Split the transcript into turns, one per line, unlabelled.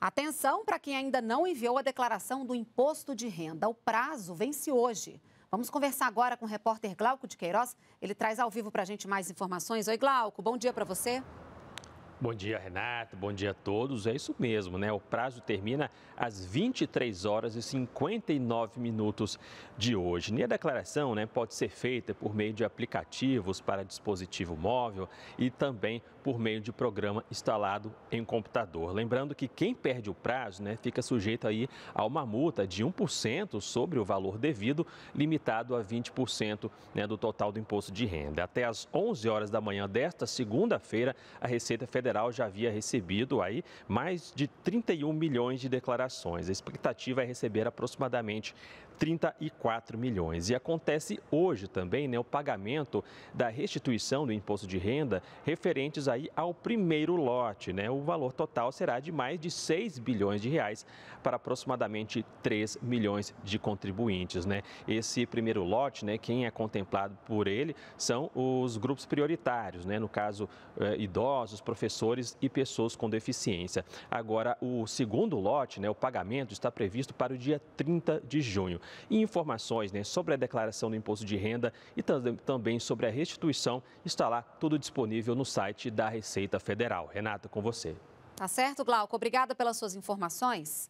Atenção para quem ainda não enviou a declaração do imposto de renda. O prazo vence hoje. Vamos conversar agora com o repórter Glauco de Queiroz. Ele traz ao vivo para a gente mais informações. Oi, Glauco, bom dia para você.
Bom dia, Renato. Bom dia a todos. É isso mesmo, né? O prazo termina às 23 horas e 59 minutos de hoje. E a declaração né, pode ser feita por meio de aplicativos para dispositivo móvel e também por meio de programa instalado em computador. Lembrando que quem perde o prazo né, fica sujeito aí a uma multa de 1% sobre o valor devido, limitado a 20% né, do total do imposto de renda. Até às 11 horas da manhã desta segunda-feira, a Receita Federal Federal já havia recebido aí mais de 31 milhões de declarações. A expectativa é receber aproximadamente 34 milhões. E acontece hoje também né, o pagamento da restituição do imposto de renda referentes aí ao primeiro lote. Né? O valor total será de mais de 6 bilhões de reais para aproximadamente 3 milhões de contribuintes. Né? Esse primeiro lote, né, quem é contemplado por ele são os grupos prioritários, né? no caso, eh, idosos, professores professores e pessoas com deficiência. Agora, o segundo lote, né, o pagamento, está previsto para o dia 30 de junho. E informações né, sobre a declaração do imposto de renda e também sobre a restituição está lá tudo disponível no site da Receita Federal. Renato, com você.
Tá certo, Glauco. Obrigada pelas suas informações.